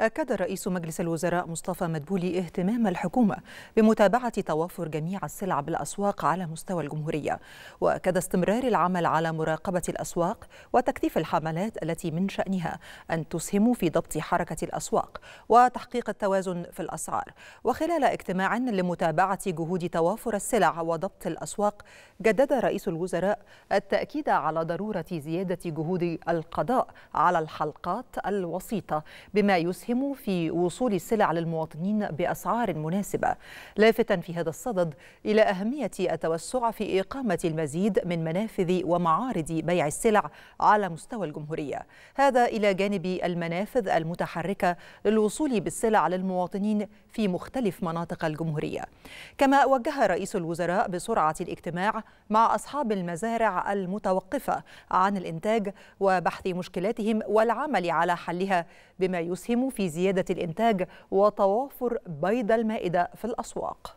أكد رئيس مجلس الوزراء مصطفى مدبولي اهتمام الحكومة بمتابعة توافر جميع السلع بالأسواق على مستوى الجمهورية وأكد استمرار العمل على مراقبة الأسواق وتكثيف الحملات التي من شأنها أن تسهم في ضبط حركة الأسواق وتحقيق التوازن في الأسعار وخلال اجتماع لمتابعة جهود توافر السلع وضبط الأسواق جدد رئيس الوزراء التأكيد على ضرورة زيادة جهود القضاء على الحلقات الوسيطة بما يسهم يسهموا في وصول السلع للمواطنين بأسعار مناسبة لافتا في هذا الصدد إلى أهمية التوسع في إقامة المزيد من منافذ ومعارض بيع السلع على مستوى الجمهورية هذا إلى جانب المنافذ المتحركة للوصول بالسلع للمواطنين في مختلف مناطق الجمهورية كما وجه رئيس الوزراء بسرعة الاجتماع مع أصحاب المزارع المتوقفة عن الإنتاج وبحث مشكلاتهم والعمل على حلها بما يسهم في زيادة الإنتاج وتوافر بيض المائدة في الأسواق